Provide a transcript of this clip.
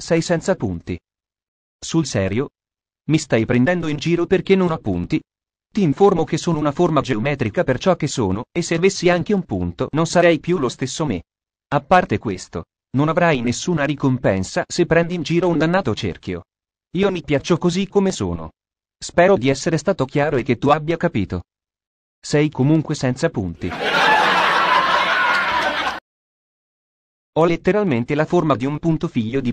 Sei senza punti. Sul serio? Mi stai prendendo in giro perché non ho punti? Ti informo che sono una forma geometrica per ciò che sono, e se avessi anche un punto non sarei più lo stesso me. A parte questo, non avrai nessuna ricompensa se prendi in giro un dannato cerchio. Io mi piaccio così come sono. Spero di essere stato chiaro e che tu abbia capito. Sei comunque senza punti. Ho letteralmente la forma di un punto figlio di